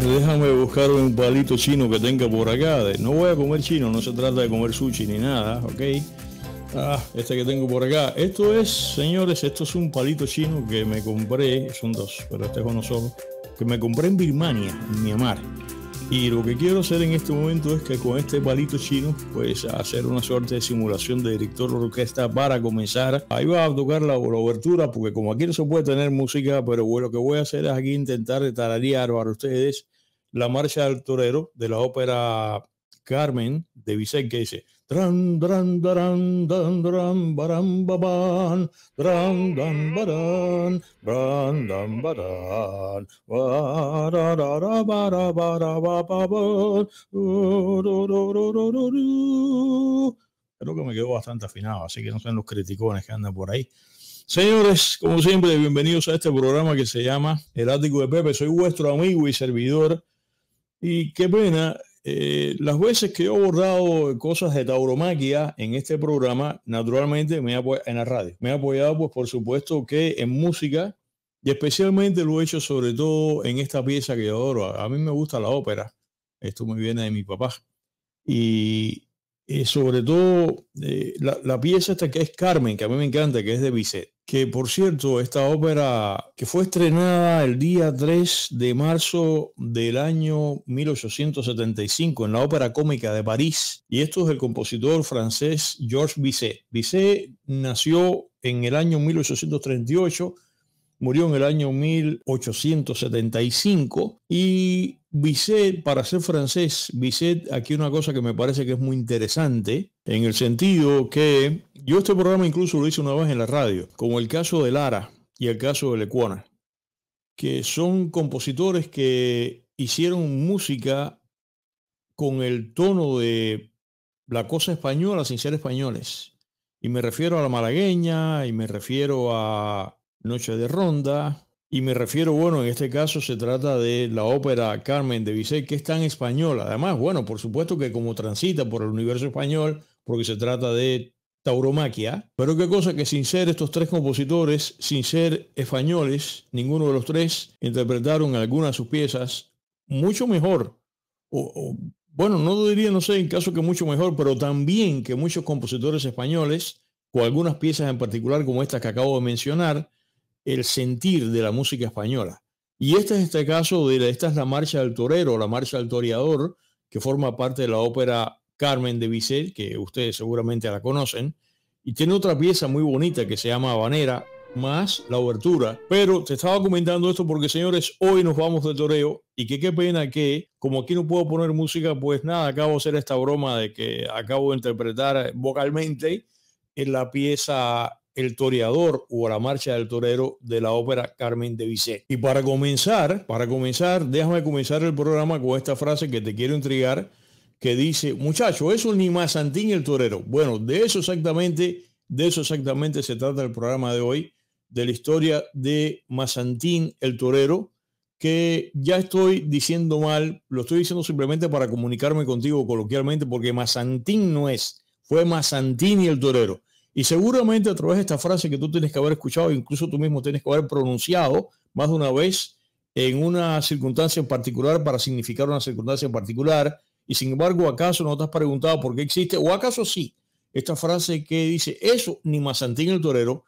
déjame buscar un palito chino que tenga por acá. No voy a comer chino, no se trata de comer sushi ni nada, ¿ok? Ah, este que tengo por acá. Esto es, señores, esto es un palito chino que me compré, son dos, pero este es uno solo, que me compré en Birmania, en Myanmar. Y lo que quiero hacer en este momento es que con este palito chino, pues hacer una suerte de simulación de director de orquesta para comenzar. Ahí va a tocar la, la obertura, porque como aquí no se puede tener música, pero lo que voy a hacer es aquí intentar tararear para ustedes la marcha del torero de la ópera Carmen de Vicente, que dice. Creo que me quedó bastante afinado, así que no sean los criticones que andan por ahí. Señores, como siempre, bienvenidos a este programa que se llama El Ático de Pepe. Soy vuestro amigo y servidor. Y qué pena, eh, las veces que he abordado cosas de tauromaquia en este programa, naturalmente me en la radio. Me he apoyado, pues por supuesto que en música y especialmente lo he hecho sobre todo en esta pieza que yo adoro. a mí me gusta la ópera. Esto me viene de mi papá. Y, y eh, sobre todo eh, la, la, pieza esta que es Carmen, que a mí me encanta, que es de Bizet, que por cierto, esta ópera que fue estrenada el día 3 de marzo del año 1875 en la Ópera Cómica de París, y esto es el compositor francés Georges Bizet. Bizet nació en el año 1838 murió en el año 1875 y bizet para ser francés, bizet aquí una cosa que me parece que es muy interesante, en el sentido que yo este programa incluso lo hice una vez en la radio, como el caso de Lara y el caso de Lecuona, que son compositores que hicieron música con el tono de la cosa española sin ser españoles. Y me refiero a la malagueña, y me refiero a Noche de Ronda. Y me refiero, bueno, en este caso se trata de la ópera Carmen de Bizet, que es tan española. Además, bueno, por supuesto que como transita por el universo español, porque se trata de tauromaquia, pero qué cosa que sin ser estos tres compositores, sin ser españoles, ninguno de los tres interpretaron algunas de sus piezas mucho mejor, o, bueno, no diría, no sé, en caso que mucho mejor, pero también que muchos compositores españoles, con algunas piezas en particular como estas que acabo de mencionar, el sentir de la música española. Y este es este caso de la, esta es la marcha del torero, la marcha del toreador, que forma parte de la ópera Carmen de Bizet, que ustedes seguramente la conocen, y tiene otra pieza muy bonita que se llama Habanera, más la obertura. Pero te estaba comentando esto porque, señores, hoy nos vamos de toreo y que qué pena que, como aquí no puedo poner música, pues nada, acabo de hacer esta broma de que acabo de interpretar vocalmente en la pieza el Toreador o La Marcha del Torero de la ópera Carmen de Bizet. Y para comenzar, para comenzar, déjame comenzar el programa con esta frase que te quiero entregar, que dice, muchacho, eso ni más Santín el Torero. Bueno, de eso exactamente, de eso exactamente se trata el programa de hoy, de la historia de Mazantín el Torero, que ya estoy diciendo mal, lo estoy diciendo simplemente para comunicarme contigo coloquialmente, porque Mazantín no es, fue Mazantín y el Torero. Y seguramente a través de esta frase que tú tienes que haber escuchado, incluso tú mismo tienes que haber pronunciado más de una vez en una circunstancia en particular para significar una circunstancia en particular. Y sin embargo, ¿acaso no te has preguntado por qué existe? ¿O acaso sí? Esta frase que dice eso, ni Mazantín el torero,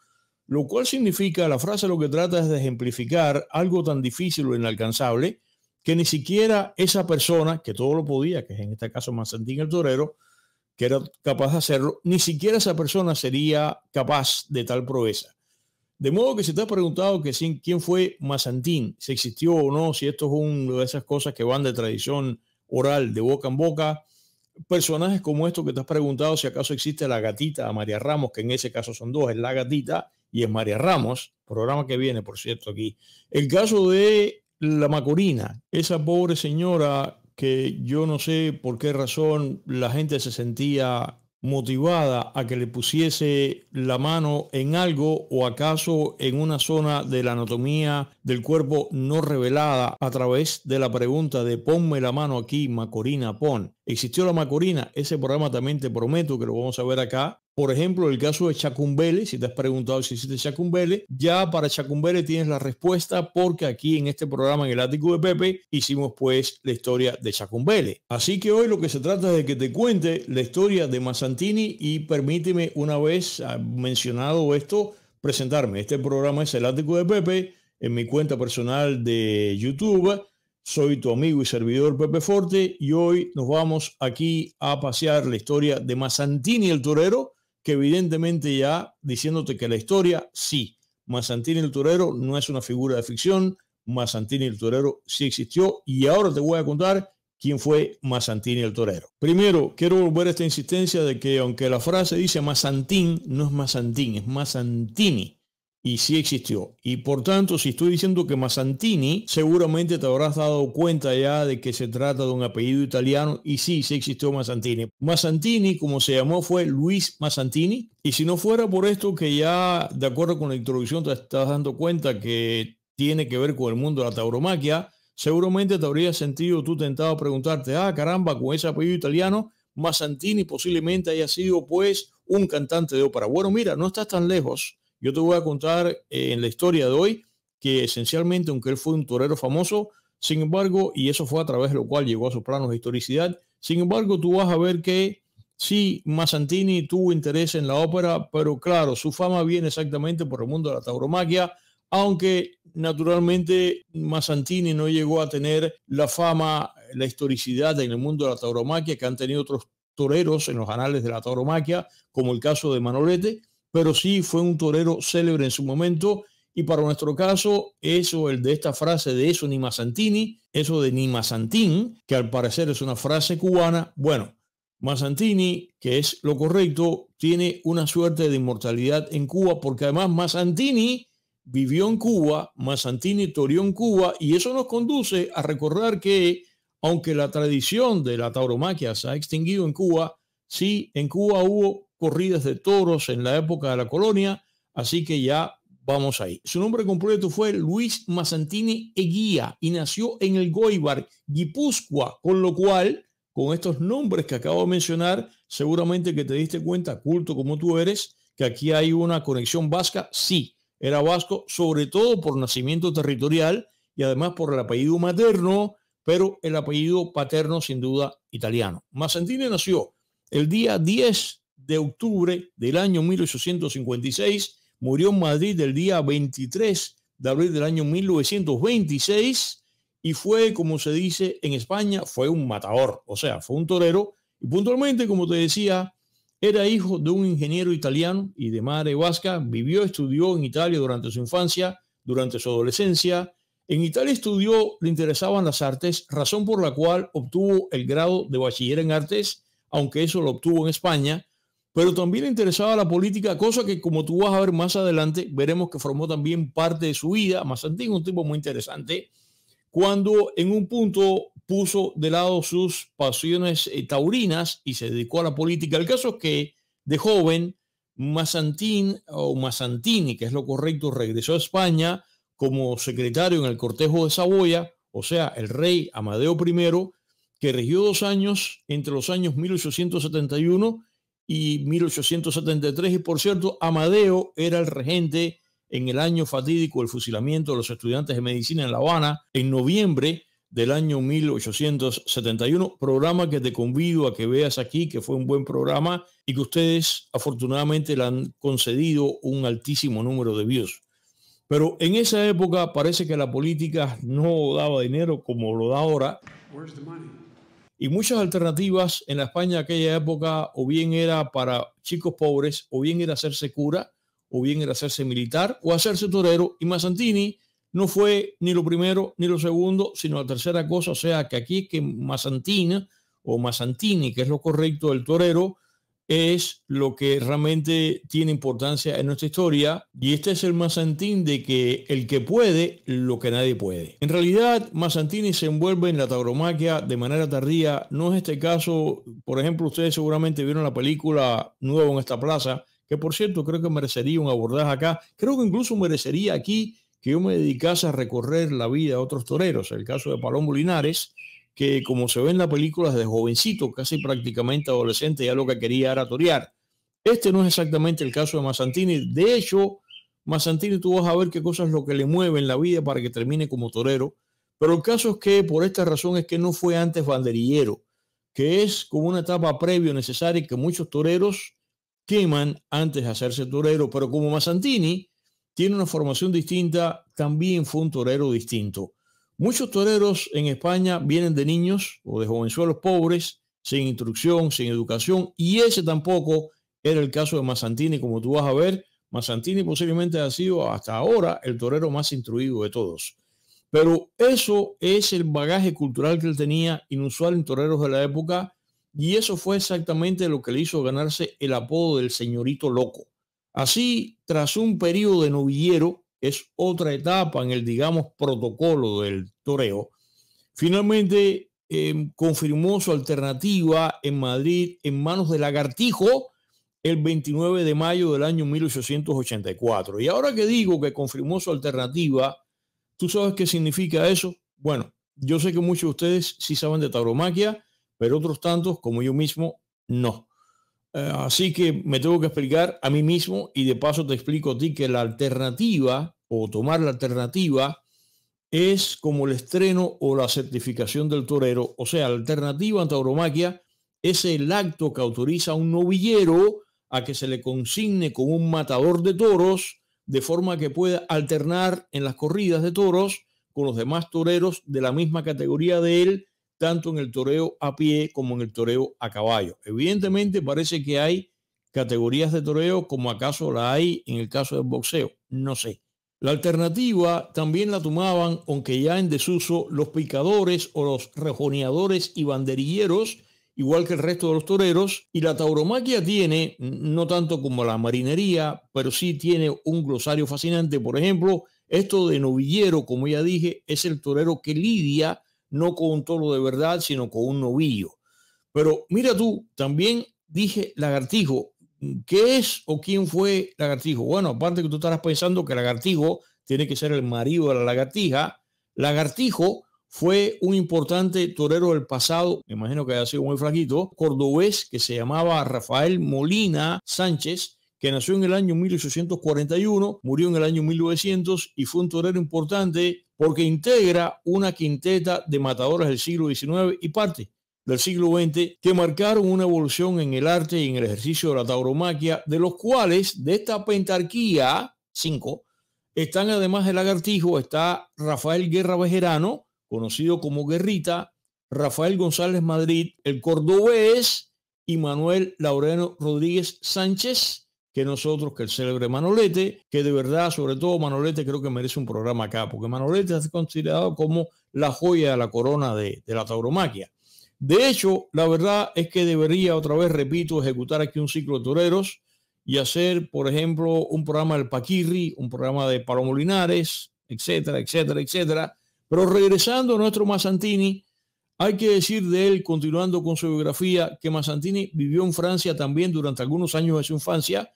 lo cual significa, la frase lo que trata es de ejemplificar algo tan difícil o inalcanzable que ni siquiera esa persona que todo lo podía, que es en este caso Mazantín el torero, que era capaz de hacerlo, ni siquiera esa persona sería capaz de tal proeza. De modo que si te has preguntado que sin quién fue Mazantín, si existió o no, si esto es una de esas cosas que van de tradición oral, de boca en boca, personajes como estos que te has preguntado si acaso existe la gatita a María Ramos, que en ese caso son dos, es la gatita y es María Ramos, programa que viene, por cierto, aquí. El caso de la Macorina, esa pobre señora que yo no sé por qué razón la gente se sentía motivada a que le pusiese la mano en algo o acaso en una zona de la anatomía del cuerpo no revelada a través de la pregunta de ponme la mano aquí, Macorina, pon. ¿Existió la Macorina? Ese programa también te prometo que lo vamos a ver acá. Por ejemplo, el caso de Chacumbele, si te has preguntado si existe Chacumbele, ya para Chacumbele tienes la respuesta porque aquí en este programa, en el ático de Pepe, hicimos pues la historia de Chacumbele. Así que hoy lo que se trata es de que te cuente la historia de Masantini y permíteme una vez mencionado esto, presentarme. Este programa es el ático de Pepe en mi cuenta personal de YouTube. Soy tu amigo y servidor Pepe Forte y hoy nos vamos aquí a pasear la historia de Mazantini el Torero, que evidentemente ya diciéndote que la historia sí, Mazantini el Torero no es una figura de ficción, Mazantini el Torero sí existió y ahora te voy a contar quién fue Mazantini el Torero. Primero, quiero volver a esta insistencia de que aunque la frase dice Mazantín, no es Mazantín, es Mazantini y sí existió. Y por tanto, si estoy diciendo que Masantini, seguramente te habrás dado cuenta ya de que se trata de un apellido italiano y sí, sí existió Masantini. Masantini, como se llamó, fue Luis Masantini. Y si no fuera por esto que ya, de acuerdo con la introducción, te estás dando cuenta que tiene que ver con el mundo de la tauromaquia, seguramente te habrías sentido tú tentado a preguntarte, ah, caramba, con ese apellido italiano, Masantini posiblemente haya sido pues un cantante de ópera. Bueno, mira, no estás tan lejos yo te voy a contar eh, en la historia de hoy que esencialmente, aunque él fue un torero famoso, sin embargo, y eso fue a través de lo cual llegó a sus planos de historicidad, sin embargo, tú vas a ver que sí, Mazzantini tuvo interés en la ópera, pero claro, su fama viene exactamente por el mundo de la tauromaquia, aunque naturalmente Massantini no llegó a tener la fama, la historicidad en el mundo de la tauromaquia que han tenido otros toreros en los anales de la tauromaquia, como el caso de Manolete, pero sí fue un torero célebre en su momento. Y para nuestro caso, eso, el de esta frase de eso ni Santini, eso de ni Santín, que al parecer es una frase cubana, bueno, masantini que es lo correcto, tiene una suerte de inmortalidad en Cuba, porque además masantini vivió en Cuba, masantini torió en Cuba, y eso nos conduce a recordar que, aunque la tradición de la tauromaquia se ha extinguido en Cuba, sí, en Cuba hubo corridas de toros en la época de la colonia, así que ya vamos ahí. Su nombre completo fue Luis Mazantini Eguía y nació en el Goibar, Guipúzcoa, con lo cual, con estos nombres que acabo de mencionar, seguramente que te diste cuenta, culto como tú eres, que aquí hay una conexión vasca, sí, era vasco, sobre todo por nacimiento territorial y además por el apellido materno, pero el apellido paterno sin duda italiano. Mazantini nació el día 10 de octubre del año 1856, murió en Madrid el día 23 de abril del año 1926 y fue, como se dice en España, fue un matador, o sea, fue un torero y puntualmente, como te decía, era hijo de un ingeniero italiano y de madre vasca, vivió, estudió en Italia durante su infancia, durante su adolescencia. En Italia estudió, le interesaban las artes, razón por la cual obtuvo el grado de bachiller en artes, aunque eso lo obtuvo en España pero también le interesaba la política, cosa que como tú vas a ver más adelante, veremos que formó también parte de su vida. Mazantín, un tipo muy interesante, cuando en un punto puso de lado sus pasiones eh, taurinas y se dedicó a la política. El caso es que de joven, Mazantín o Mazantini, que es lo correcto, regresó a España como secretario en el cortejo de Saboya, o sea, el rey Amadeo I, que regió dos años entre los años 1871 y 1873. Y por cierto, Amadeo era el regente en el año fatídico del fusilamiento de los estudiantes de medicina en La Habana, en noviembre del año 1871, programa que te convido a que veas aquí, que fue un buen programa y que ustedes afortunadamente le han concedido un altísimo número de views. Pero en esa época parece que la política no daba dinero como lo da ahora y muchas alternativas en la España de aquella época o bien era para chicos pobres, o bien era hacerse cura, o bien era hacerse militar, o hacerse torero. Y Mazzantini no fue ni lo primero ni lo segundo, sino la tercera cosa. O sea, que aquí que Mazzantini, o Mazzantini, que es lo correcto del torero, es lo que realmente tiene importancia en nuestra historia y este es el Mazantín de que el que puede, lo que nadie puede. En realidad, Mazantini se envuelve en la tauromaquia de manera tardía. No es este caso, por ejemplo, ustedes seguramente vieron la película Nuevo en esta plaza, que por cierto creo que merecería un abordaje acá. Creo que incluso merecería aquí que yo me dedicase a recorrer la vida de otros toreros. El caso de Palomo Linares, que como se ve en la película de jovencito, casi prácticamente adolescente, ya lo que quería era torear. Este no es exactamente el caso de Massantini. De hecho, Massantini tú vas a ver qué cosas lo que le mueve en la vida para que termine como torero. Pero el caso es que por esta razón es que no fue antes banderillero, que es como una etapa previo necesaria que muchos toreros queman antes de hacerse torero. Pero como Massantini tiene una formación distinta, también fue un torero distinto. Muchos toreros en España vienen de niños o de jovenzuelos pobres, sin instrucción, sin educación, y ese tampoco era el caso de Mazzantini, como tú vas a ver. Mazzantini posiblemente ha sido hasta ahora el torero más instruido de todos. Pero eso es el bagaje cultural que él tenía inusual en toreros de la época, y eso fue exactamente lo que le hizo ganarse el apodo del señorito loco. Así, tras un periodo de novillero, es otra etapa en el, digamos, protocolo del toreo. Finalmente em, confirmó su alternativa en Madrid en manos de Lagartijo el 29 de mayo del año 1884. Y ahora que digo que confirmó su alternativa, ¿tú sabes qué significa eso? Bueno, yo sé que muchos de ustedes sí saben de tauromaquia, pero otros tantos como yo mismo no. Eh, así que me tengo que explicar a mí mismo y de paso te explico a ti que la alternativa o tomar la alternativa es como el estreno o la certificación del torero. O sea, la alternativa a tauromaquia es el acto que autoriza a un novillero a que se le consigne con un matador de toros de forma que pueda alternar en las corridas de toros con los demás toreros de la misma categoría de él tanto en el toreo a pie como en el toreo a caballo. Evidentemente parece que hay categorías de toreo como acaso la hay en el caso del boxeo, no sé. La alternativa también la tomaban, aunque ya en desuso, los picadores o los rejoneadores y banderilleros, igual que el resto de los toreros, y la tauromaquia tiene, no tanto como la marinería, pero sí tiene un glosario fascinante. Por ejemplo, esto de novillero, como ya dije, es el torero que lidia no con un toro de verdad, sino con un novillo. Pero mira tú, también dije lagartijo. ¿Qué es o quién fue lagartijo? Bueno, aparte que tú estarás pensando que lagartijo tiene que ser el marido de la lagartija, lagartijo fue un importante torero del pasado, me imagino que haya sido muy flaquito, cordobés que se llamaba Rafael Molina Sánchez, que nació en el año 1841, murió en el año 1900 y fue un torero importante porque integra una quinteta de matadores del siglo XIX y parte del siglo XX que marcaron una evolución en el arte y en el ejercicio de la tauromaquia, de los cuales de esta pentarquía, cinco, están además el lagartijo, está Rafael Guerra Bejerano, conocido como Guerrita, Rafael González Madrid, el cordobés y Manuel Laureano Rodríguez Sánchez, que nosotros, que el célebre Manolete, que de verdad, sobre todo Manolete, creo que merece un programa acá, porque Manolete es considerado como la joya de la corona de, de la tauromaquia. De hecho, la verdad es que debería, otra vez repito, ejecutar aquí un ciclo de toreros y hacer, por ejemplo, un programa del Paquirri, un programa de Palomolinares, etcétera, etcétera, etcétera. Pero regresando a nuestro masantini hay que decir de él, continuando con su biografía, que masantini vivió en Francia también durante algunos años de su infancia,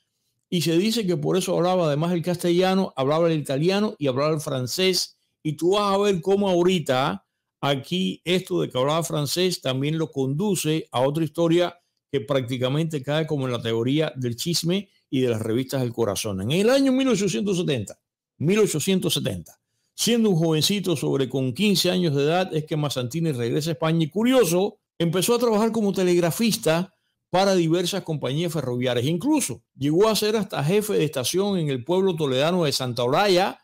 y se dice que por eso hablaba además el castellano, hablaba el italiano y hablaba el francés. Y tú vas a ver cómo ahorita aquí esto de que hablaba francés también lo conduce a otra historia que prácticamente cae como en la teoría del chisme y de las revistas del corazón. En el año 1870, 1870, siendo un jovencito sobre con 15 años de edad, es que Mazantini regresa a España y curioso, empezó a trabajar como telegrafista para diversas compañías ferroviarias. Incluso llegó a ser hasta jefe de estación en el pueblo toledano de Santa Olaya,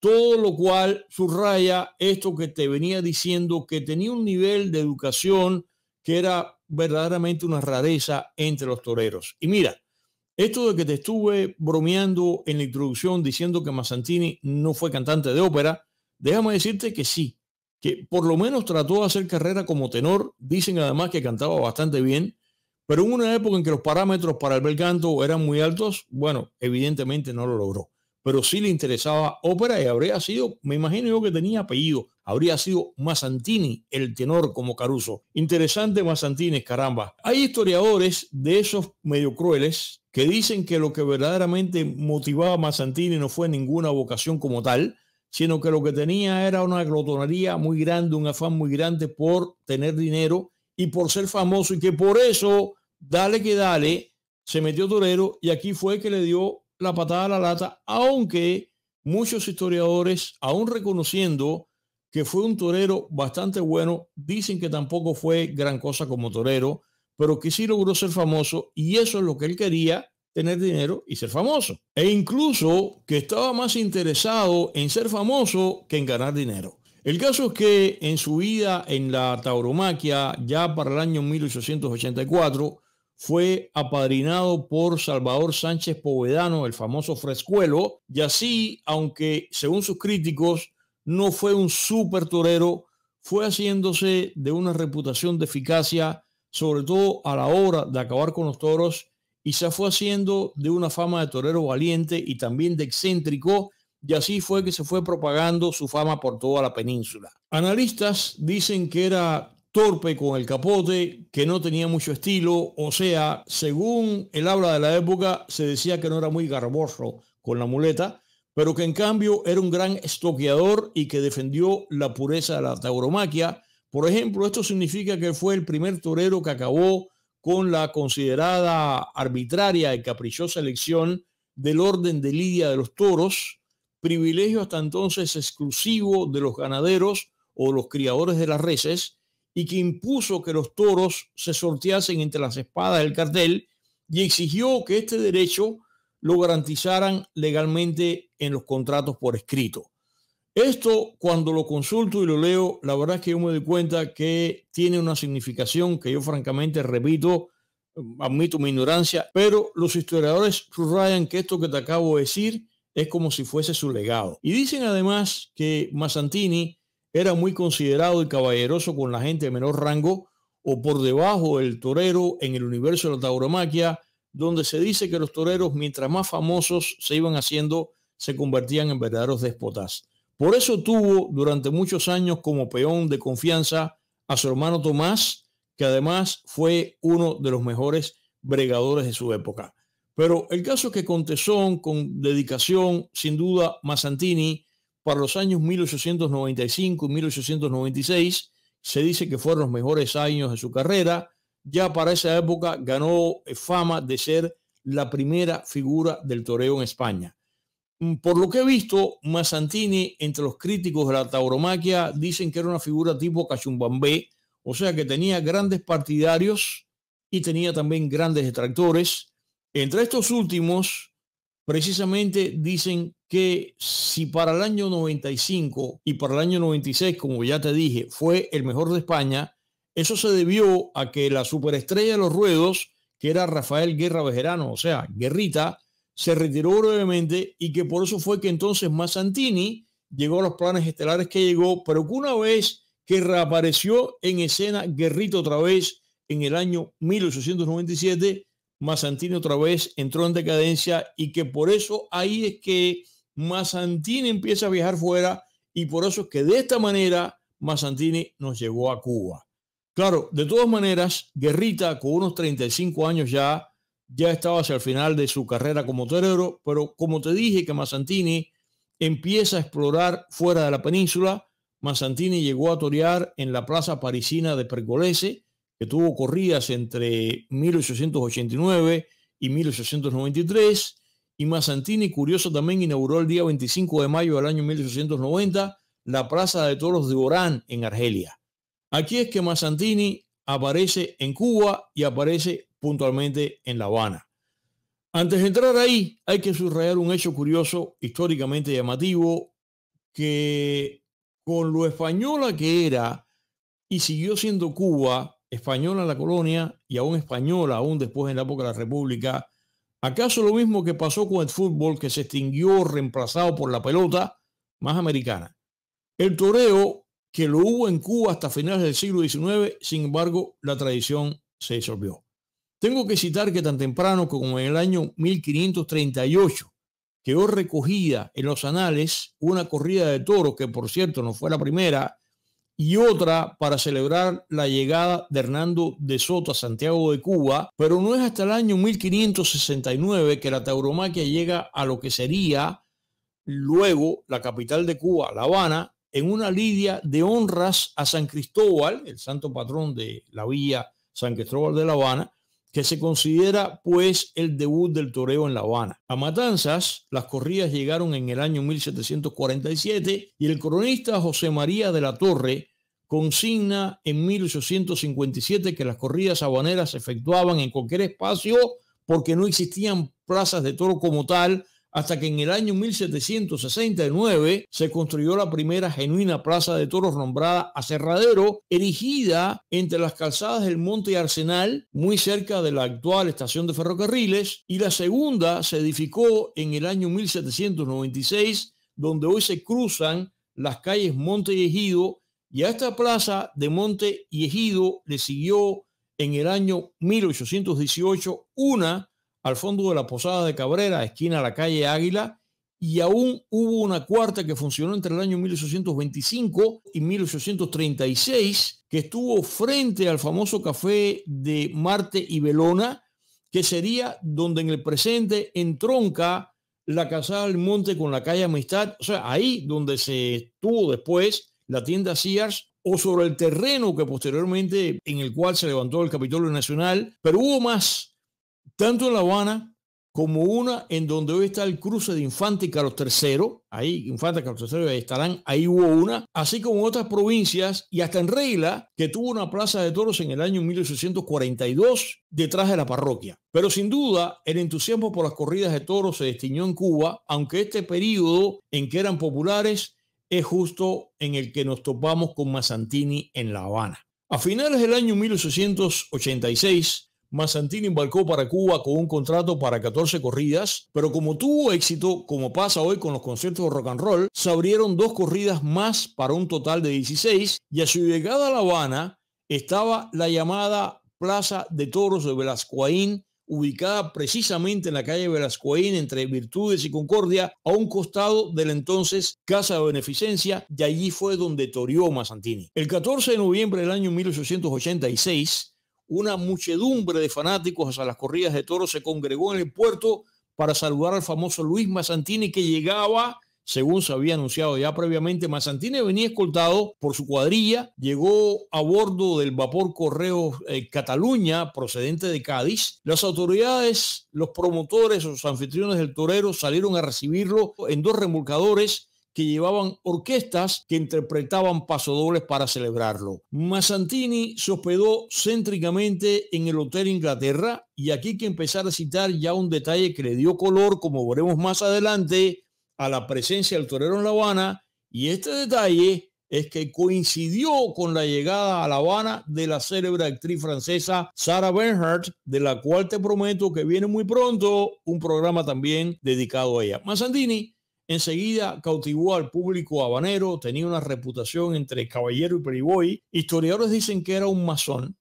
todo lo cual subraya esto que te venía diciendo, que tenía un nivel de educación que era verdaderamente una rareza entre los toreros. Y mira, esto de que te estuve bromeando en la introducción diciendo que Mazzantini no fue cantante de ópera, déjame decirte que sí, que por lo menos trató de hacer carrera como tenor, dicen además que cantaba bastante bien, pero en una época en que los parámetros para el bel Canto eran muy altos, bueno, evidentemente no lo logró. Pero sí le interesaba ópera y habría sido, me imagino yo que tenía apellido, habría sido Mazzantini el tenor como Caruso. Interesante Mazzantini, caramba. Hay historiadores de esos medio crueles que dicen que lo que verdaderamente motivaba a Mazzantini no fue ninguna vocación como tal, sino que lo que tenía era una glotonería muy grande, un afán muy grande por tener dinero y por ser famoso y que por eso, dale que dale, se metió Torero y aquí fue que le dio la patada a la lata, aunque muchos historiadores, aún reconociendo que fue un torero bastante bueno, dicen que tampoco fue gran cosa como torero, pero que sí logró ser famoso y eso es lo que él quería, tener dinero y ser famoso. E incluso que estaba más interesado en ser famoso que en ganar dinero. El caso es que en su vida en la tauromaquia, ya para el año 1884, fue apadrinado por Salvador Sánchez Povedano, el famoso frescuelo, y así, aunque según sus críticos no fue un súper torero, fue haciéndose de una reputación de eficacia, sobre todo a la hora de acabar con los toros, y se fue haciendo de una fama de torero valiente y también de excéntrico, y así fue que se fue propagando su fama por toda la península. Analistas dicen que era torpe con el capote, que no tenía mucho estilo, o sea, según el habla de la época, se decía que no era muy garboso con la muleta, pero que en cambio era un gran estoqueador y que defendió la pureza de la tauromaquia. Por ejemplo, esto significa que fue el primer torero que acabó con la considerada arbitraria y caprichosa elección del orden de lidia de los toros, privilegio hasta entonces exclusivo de los ganaderos o los criadores de las reses y que impuso que los toros se sorteasen entre las espadas del cartel y exigió que este derecho lo garantizaran legalmente en los contratos por escrito. Esto, cuando lo consulto y lo leo, la verdad es que yo me doy cuenta que tiene una significación que yo francamente repito, admito mi ignorancia, pero los historiadores subrayan que esto que te acabo de decir es como si fuese su legado. Y dicen además que Mazzantini era muy considerado y caballeroso con la gente de menor rango o por debajo del torero en el universo de la tauromaquia, donde se dice que los toreros, mientras más famosos se iban haciendo, se convertían en verdaderos déspotas. Por eso tuvo durante muchos años como peón de confianza a su hermano Tomás, que además fue uno de los mejores bregadores de su época. Pero el caso es que con tesón, con dedicación, sin duda, Mazzantini, para los años 1895 y 1896, se dice que fueron los mejores años de su carrera. Ya para esa época ganó eh, fama de ser la primera figura del toreo en España. Mm, por lo que he visto, Mazzantini, entre los críticos de la tauromaquia, dicen que era una figura tipo cachumbambé, o sea que tenía grandes partidarios y tenía también grandes detractores entre estos últimos, precisamente dicen que si para el año 95 y para el año 96, como ya te dije, fue el mejor de España, eso se debió a que la superestrella de los ruedos, que era Rafael Guerra Bejerano, o sea, Guerrita, se retiró brevemente y que por eso fue que entonces Mazzantini llegó a los planes estelares que llegó, pero que una vez que reapareció en escena Guerrita otra vez en el año 1897, Mazantini otra vez entró en decadencia y que por eso ahí es que Mazantini empieza a viajar fuera y por eso es que de esta manera Mazantini nos llegó a Cuba. Claro, de todas maneras, Guerrita con unos 35 años ya, ya estaba hacia el final de su carrera como torero, pero como te dije que Mazantini empieza a explorar fuera de la península, Mazantini llegó a torear en la plaza parisina de Pergolese, que tuvo corridas entre 1889 y 1893. Y Mazzantini, curioso, también inauguró el día 25 de mayo del año 1890 la Plaza de Toros de Orán en Argelia. Aquí es que Mazzantini aparece en Cuba y aparece puntualmente en La Habana. Antes de entrar ahí, hay que subrayar un hecho curioso, históricamente llamativo, que con lo española que era y siguió siendo Cuba, española en la colonia y aún española, aún después en la época de la República. ¿Acaso lo mismo que pasó con el fútbol que se extinguió reemplazado por la pelota más americana? El toreo que lo hubo en Cuba hasta finales del siglo XIX, sin embargo, la tradición se disolvió. Tengo que citar que tan temprano como en el año 1538 quedó recogida en los anales una corrida de toros que, por cierto, no fue la primera, y otra para celebrar la llegada de Hernando de Soto a Santiago de Cuba, pero no es hasta el año 1569 que la tauromaquia llega a lo que sería luego la capital de Cuba, La Habana, en una lidia de honras a San Cristóbal, el santo patrón de la villa San Cristóbal de La Habana, que se considera pues el debut del toreo en La Habana. A Matanzas, las corridas llegaron en el año 1747 y el cronista José María de la Torre consigna en 1857 que las corridas habaneras se efectuaban en cualquier espacio porque no existían plazas de toro como tal, hasta que en el año 1769 se construyó la primera genuina plaza de toros nombrada Acerradero, erigida entre las calzadas del Monte Arsenal, muy cerca de la actual estación de ferrocarriles, y la segunda se edificó en el año 1796, donde hoy se cruzan las calles Monte y Ejido, y a esta plaza de Monte y Ejido le siguió en el año 1818 una al fondo de la Posada de Cabrera, esquina a la calle Águila, y aún hubo una cuarta que funcionó entre el año 1825 y 1836, que estuvo frente al famoso café de Marte y Belona, que sería donde en el presente entronca la Casa del Monte con la calle Amistad, o sea, ahí donde se estuvo después la tienda Sears o sobre el terreno que posteriormente en el cual se levantó el Capitolio Nacional, pero hubo más, tanto en La Habana como una en donde hoy está el cruce de Infante y Carlos III, ahí Infante y Carlos III estarán, ahí hubo una, así como en otras provincias y hasta en Regla, que tuvo una plaza de toros en el año 1842 detrás de la parroquia. Pero sin duda, el entusiasmo por las corridas de toros se destinó en Cuba, aunque este periodo en que eran populares es justo en el que nos topamos con Mazzantini en La Habana. A finales del año 1886, Mazantini embarcó para Cuba con un contrato para 14 corridas, pero como tuvo éxito, como pasa hoy con los conciertos de rock and roll, se abrieron dos corridas más para un total de 16 y a su llegada a La Habana estaba la llamada Plaza de Toros de Velascoaín, ubicada precisamente en la calle Velascoaín entre Virtudes y Concordia, a un costado de la entonces Casa de Beneficencia, y allí fue donde torió Mazantini. El 14 de noviembre del año 1886, una muchedumbre de fanáticos a las corridas de toros se congregó en el puerto para saludar al famoso Luis Mazantini que llegaba, según se había anunciado ya previamente. Mazantini venía escoltado por su cuadrilla, llegó a bordo del vapor Correo eh, Cataluña procedente de Cádiz. Las autoridades, los promotores, los anfitriones del torero salieron a recibirlo en dos remolcadores que llevaban orquestas que interpretaban pasodobles para celebrarlo. Massantini se hospedó céntricamente en el Hotel Inglaterra y aquí que empezar a citar ya un detalle que le dio color, como veremos más adelante, a la presencia del torero en La Habana y este detalle es que coincidió con la llegada a La Habana de la célebre actriz francesa Sarah Bernhardt, de la cual te prometo que viene muy pronto un programa también dedicado a ella. Mazzantini Enseguida cautivó al público habanero, tenía una reputación entre caballero y periboy. Historiadores dicen que era un masón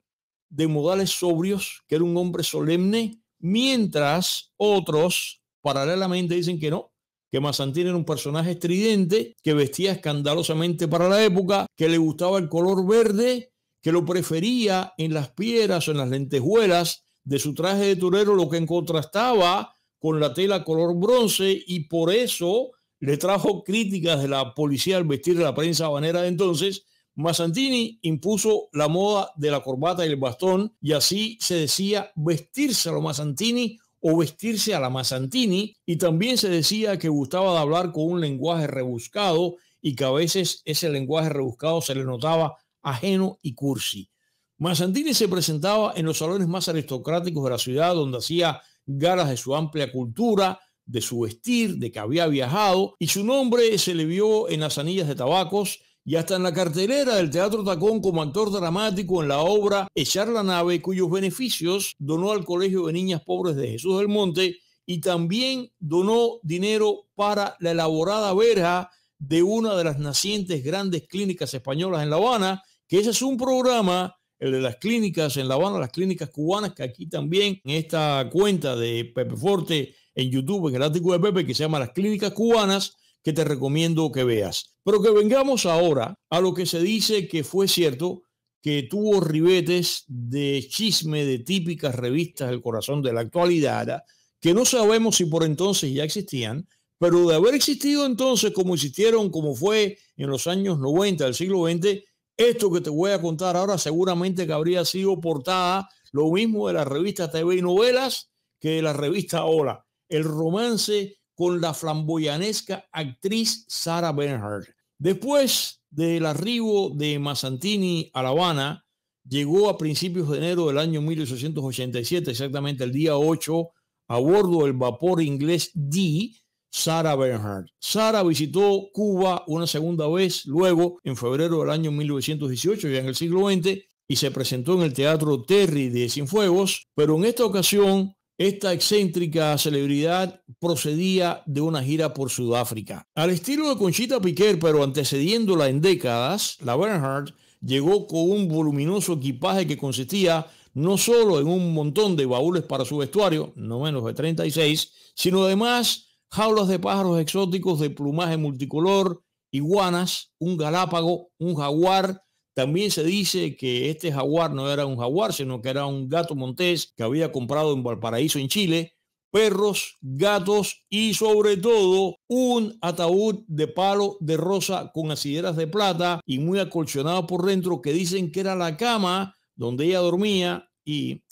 de modales sobrios, que era un hombre solemne, mientras otros paralelamente dicen que no, que Mazantín era un personaje estridente, que vestía escandalosamente para la época, que le gustaba el color verde, que lo prefería en las piedras o en las lentejuelas de su traje de torero, lo que contrastaba con la tela color bronce y por eso le trajo críticas de la policía al vestir de la prensa habanera de entonces, Mazzantini impuso la moda de la corbata y el bastón y así se decía vestirse a lo Mazzantini o vestirse a la Mazzantini y también se decía que gustaba de hablar con un lenguaje rebuscado y que a veces ese lenguaje rebuscado se le notaba ajeno y cursi. Mazzantini se presentaba en los salones más aristocráticos de la ciudad donde hacía galas de su amplia cultura, de su vestir, de que había viajado, y su nombre se le vio en las anillas de tabacos y hasta en la cartelera del Teatro Tacón como actor dramático en la obra Echar la nave, cuyos beneficios donó al Colegio de Niñas Pobres de Jesús del Monte y también donó dinero para la elaborada verja de una de las nacientes grandes clínicas españolas en La Habana, que ese es un programa el de las clínicas en La Habana, las clínicas cubanas, que aquí también en esta cuenta de Pepe Forte en YouTube, en el ático de Pepe, que se llama Las Clínicas Cubanas, que te recomiendo que veas. Pero que vengamos ahora a lo que se dice que fue cierto, que tuvo ribetes de chisme de típicas revistas del corazón de la actualidad, que no sabemos si por entonces ya existían, pero de haber existido entonces como existieron, como fue en los años 90 del siglo XX, esto que te voy a contar ahora seguramente que habría sido portada lo mismo de la revista TV y Novelas que de la revista Hola. El romance con la flamboyanesca actriz Sara Bernhardt. Después del arribo de Mazantini a La Habana, llegó a principios de enero del año 1887, exactamente el día 8, a bordo del vapor inglés d Sara Bernhardt. Sara visitó Cuba una segunda vez, luego en febrero del año 1918, ya en el siglo XX, y se presentó en el Teatro Terry de Sinfuegos, pero en esta ocasión esta excéntrica celebridad procedía de una gira por Sudáfrica. Al estilo de Conchita Piquer, pero antecediéndola en décadas, la Bernhardt llegó con un voluminoso equipaje que consistía no solo en un montón de baúles para su vestuario, no menos de 36, sino además jaulas de pájaros exóticos de plumaje multicolor, iguanas, un galápago, un jaguar. También se dice que este jaguar no era un jaguar, sino que era un gato montés que había comprado en Valparaíso, en Chile, perros, gatos y sobre todo un ataúd de palo de rosa con asideras de plata y muy acolchonado por dentro que dicen que era la cama donde ella dormía y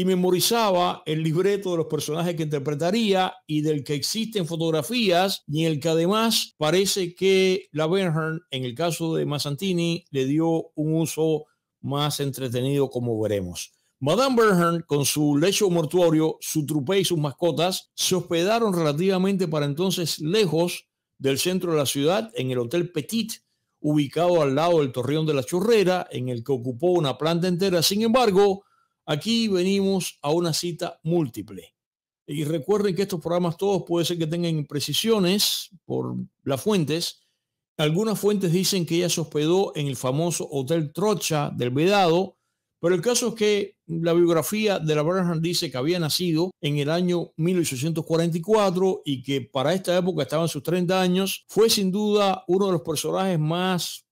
y memorizaba el libreto de los personajes que interpretaría y del que existen fotografías y el que además parece que la Bernhardt, en el caso de Masantini... le dio un uso más entretenido como veremos. Madame Bernhardt, con su lecho mortuorio, su trupe y sus mascotas, se hospedaron relativamente para entonces lejos del centro de la ciudad en el Hotel Petit, ubicado al lado del Torreón de la churrera en el que ocupó una planta entera. Sin embargo, Aquí venimos a una cita múltiple. Y recuerden que estos programas todos puede ser que tengan imprecisiones por las fuentes. Algunas fuentes dicen que ella se hospedó en el famoso Hotel Trocha del Vedado, pero el caso es que la biografía de la Bernard dice que había nacido en el año 1844 y que para esta época estaban sus 30 años. Fue sin duda uno de los personajes más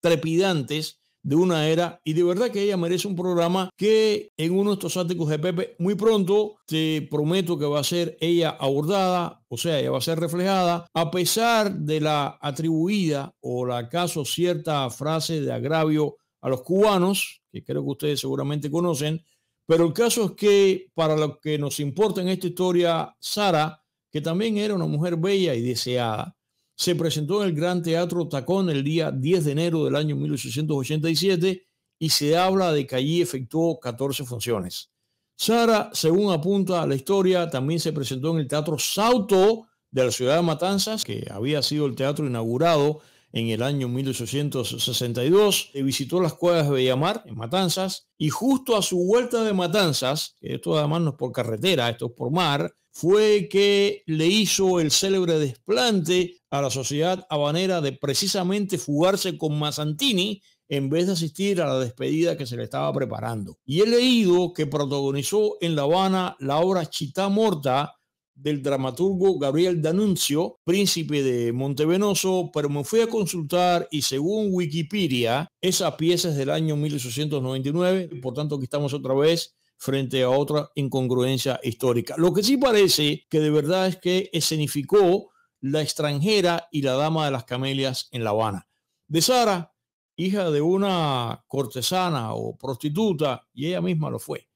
trepidantes de una era y de verdad que ella merece un programa que en uno de estos áticos de Pepe muy pronto te prometo que va a ser ella abordada, o sea, ella va a ser reflejada a pesar de la atribuida o la acaso cierta frase de agravio a los cubanos, que creo que ustedes seguramente conocen, pero el caso es que para lo que nos importa en esta historia, Sara, que también era una mujer bella y deseada, se presentó en el Gran Teatro Tacón el día 10 de enero del año 1887 y se habla de que allí efectuó 14 funciones. Sara, según apunta la historia, también se presentó en el Teatro Sauto de la ciudad de Matanzas, que había sido el teatro inaugurado en el año 1862. visitó las cuevas de Bellamar, en Matanzas, y justo a su vuelta de Matanzas, que esto además no es por carretera, esto es por mar, fue que le hizo el célebre desplante a la sociedad habanera de precisamente fugarse con Mazzantini en vez de asistir a la despedida que se le estaba preparando. Y he leído que protagonizó en La Habana la obra Chita Morta del dramaturgo Gabriel D'Annunzio, príncipe de Montevenoso, pero me fui a consultar y según Wikipedia, esa pieza es del año 1899, por tanto aquí estamos otra vez frente a otra incongruencia histórica. Lo que sí parece que de verdad es que escenificó la extranjera y la dama de las camelias en La Habana. De Sara, hija de una cortesana o prostituta, y ella misma lo fue,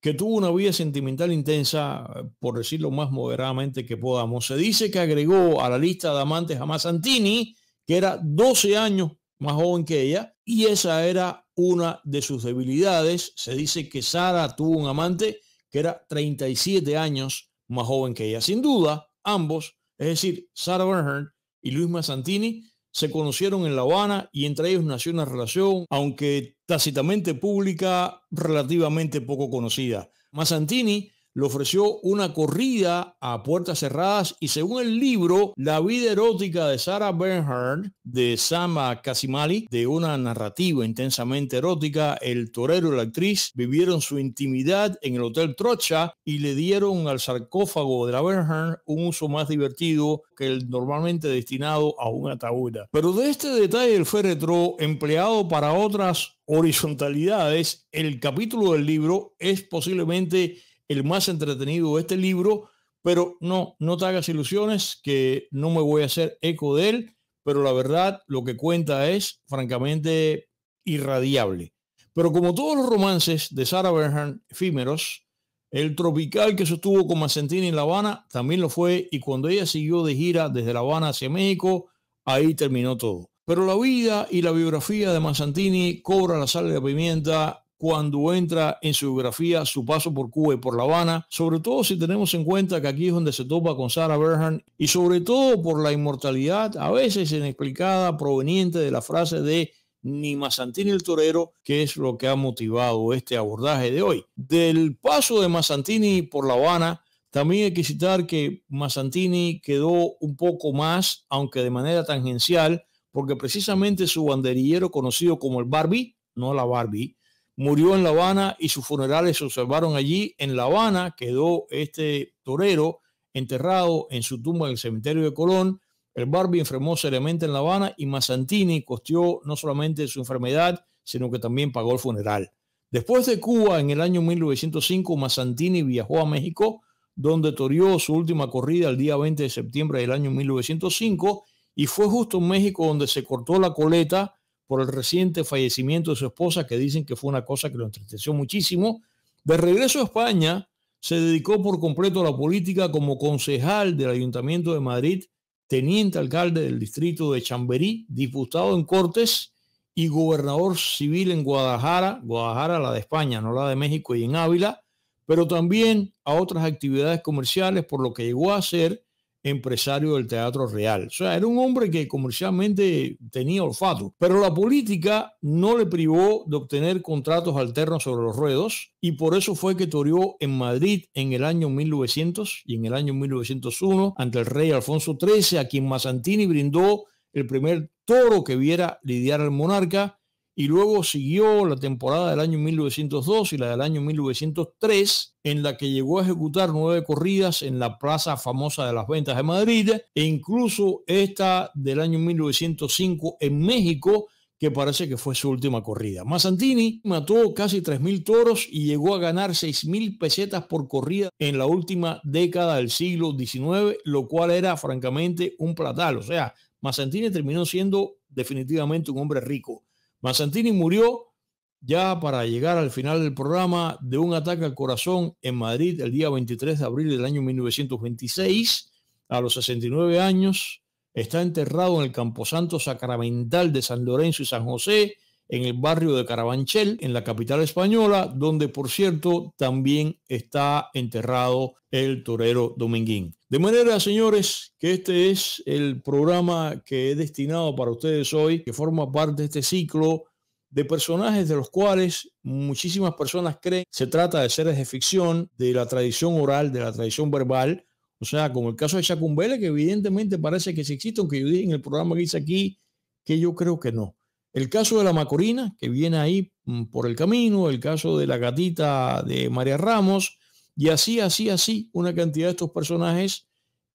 que tuvo una vida sentimental intensa, por decirlo más moderadamente que podamos. Se dice que agregó a la lista de amantes a Mazzantini, que era 12 años más joven que ella, y esa era una de sus debilidades. Se dice que Sara tuvo un amante que era 37 años más joven que ella. Sin duda, ambos, es decir, Sara Bernhardt y Luis Massantini, se conocieron en La Habana y entre ellos nació una relación, aunque tácitamente pública, relativamente poco conocida. Massantini le ofreció una corrida a puertas cerradas y según el libro La vida erótica de Sarah Bernhardt de Sama Casimali, de una narrativa intensamente erótica, el torero y la actriz vivieron su intimidad en el Hotel Trocha y le dieron al sarcófago de la Bernhardt un uso más divertido que el normalmente destinado a una ataúd. Pero de este detalle del féretro empleado para otras horizontalidades, el capítulo del libro es posiblemente el más entretenido de este libro, pero no, no te hagas ilusiones que no me voy a hacer eco de él, pero la verdad lo que cuenta es francamente irradiable. Pero como todos los romances de Sarah Bernhardt, efímeros, el tropical que sostuvo con Macentini en La Habana también lo fue y cuando ella siguió de gira desde La Habana hacia México, ahí terminó todo. Pero la vida y la biografía de Mazzantini cobra la sal de la pimienta cuando entra en su biografía su paso por Cuba y por La Habana, sobre todo si tenemos en cuenta que aquí es donde se topa con Sarah Bernhardt y sobre todo por la inmortalidad a veces inexplicada proveniente de la frase de ni Mazantini el torero, que es lo que ha motivado este abordaje de hoy. Del paso de Mazantini por La Habana, también hay que citar que Mazantini quedó un poco más, aunque de manera tangencial, porque precisamente su banderillero conocido como el Barbie, no la Barbie, murió en La Habana y sus funerales se observaron allí. En La Habana quedó este torero enterrado en su tumba en el cementerio de Colón. El Barbie enfermó seriamente en La Habana y Mazzantini costeó no solamente su enfermedad, sino que también pagó el funeral. Después de Cuba, en el año 1905, Mazzantini viajó a México, donde torió su última corrida el día 20 de septiembre del año 1905, y fue justo en México donde se cortó la coleta por el reciente fallecimiento de su esposa, que dicen que fue una cosa que lo entristeció muchísimo. De regreso a España, se dedicó por completo a la política como concejal del Ayuntamiento de Madrid, teniente alcalde del distrito de Chamberí, diputado en Cortes y gobernador civil en Guadalajara, Guadalajara la de España, no la de México y en Ávila, pero también a otras actividades comerciales, por lo que llegó a ser empresario del Teatro Real. O sea, era un hombre que comercialmente tenía olfato, pero la política no le privó de obtener contratos alternos sobre los ruedos y por eso fue que toreó en Madrid en el año 1900 y en el año 1901 ante el rey Alfonso XIII, a quien Mazzantini brindó el primer toro que viera lidiar al monarca y luego siguió la temporada del año 1902 y la del año 1903, en la que llegó a ejecutar nueve corridas en la plaza famosa de las ventas de Madrid, e incluso esta del año 1905 en México, que parece que fue su última corrida. Massantini mató casi 3.000 toros y llegó a ganar 6.000 pesetas por corrida en la última década del siglo XIX, lo cual era francamente un platal. O sea, Massantini terminó siendo definitivamente un hombre rico. Mazzantini murió ya para llegar al final del programa de un ataque al corazón en Madrid el día 23 de abril del año 1926, a los 69 años. Está enterrado en el Camposanto Sacramental de San Lorenzo y San José en el barrio de Carabanchel, en la capital española, donde por cierto también está enterrado el torero Dominguín. De manera, señores, que este es el programa que he destinado para ustedes hoy, que forma parte de este ciclo de personajes de los cuales muchísimas personas creen se trata de seres de ficción, de la tradición oral, de la tradición verbal. O sea, como el caso de Chacumbele, que evidentemente parece que sí existe, aunque yo dije en el programa que hice aquí que yo creo que no. El caso de la Macorina, que viene ahí mm, por el camino, el caso de la gatita de María Ramos, y así, así, así, una cantidad de estos personajes,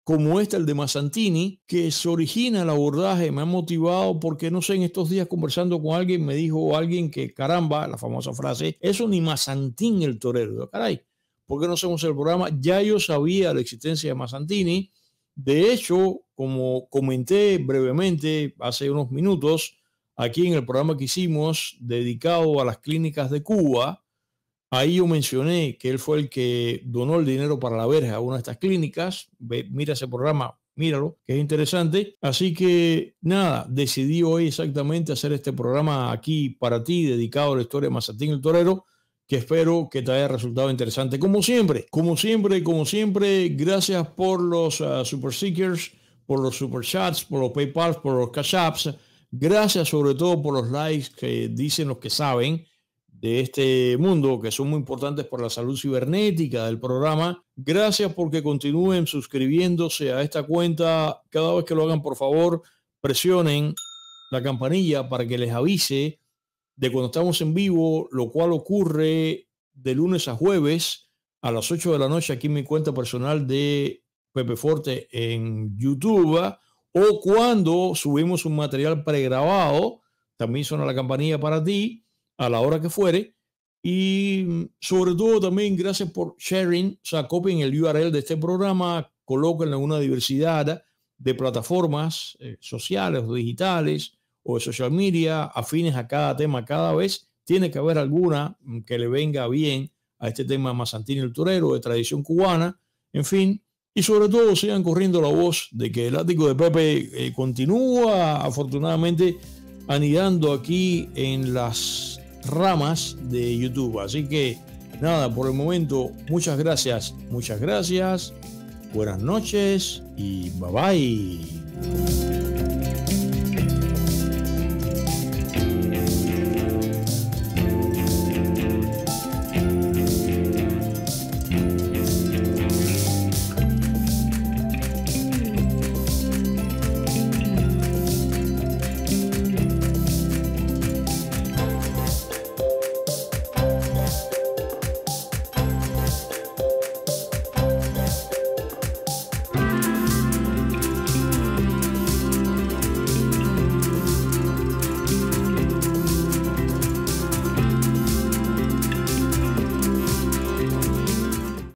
como este, el de Mazzantini, que se origina el abordaje, me ha motivado porque, no sé, en estos días conversando con alguien, me dijo alguien que, caramba, la famosa frase, eso ni Mazantín el torero, caray, ¿por no hacemos el programa? Ya yo sabía la existencia de Mazzantini, de hecho, como comenté brevemente hace unos minutos, aquí en el programa que hicimos dedicado a las clínicas de Cuba. Ahí yo mencioné que él fue el que donó el dinero para la verja a una de estas clínicas. mira ese programa, míralo, que es interesante. Así que nada, decidí hoy exactamente hacer este programa aquí para ti, dedicado a la historia de Mazatín el Torero, que espero que te haya resultado interesante. Como siempre, como siempre, como siempre, gracias por los ah, super seekers, por los super chats, por los paypals, por los cash apps Gracias sobre todo por los likes que dicen los que saben de este mundo, que son muy importantes para la salud cibernética del programa. Gracias porque continúen suscribiéndose a esta cuenta. Cada vez que lo hagan, por favor, presionen la campanilla para que les avise de cuando estamos en vivo, lo cual ocurre de lunes a jueves a las 8 de la noche aquí en mi cuenta personal de Pepe Forte en YouTube o cuando subimos un material pregrabado, también suena la campanilla para ti a la hora que fuere. Y mm, sobre todo también gracias por sharing, o sea, copien el URL de este programa, colóquenlo en una diversidad de plataformas eh, sociales o digitales o de social media afines a cada tema cada vez. Tiene que haber alguna mm, que le venga bien a este tema de y el Torero, de tradición cubana, en fin, y sobre todo sigan corriendo la voz de que el ático de Pepe eh, continúa afortunadamente anidando aquí en las ramas de YouTube. Así que nada, por el momento, muchas gracias, muchas gracias, buenas noches y bye bye.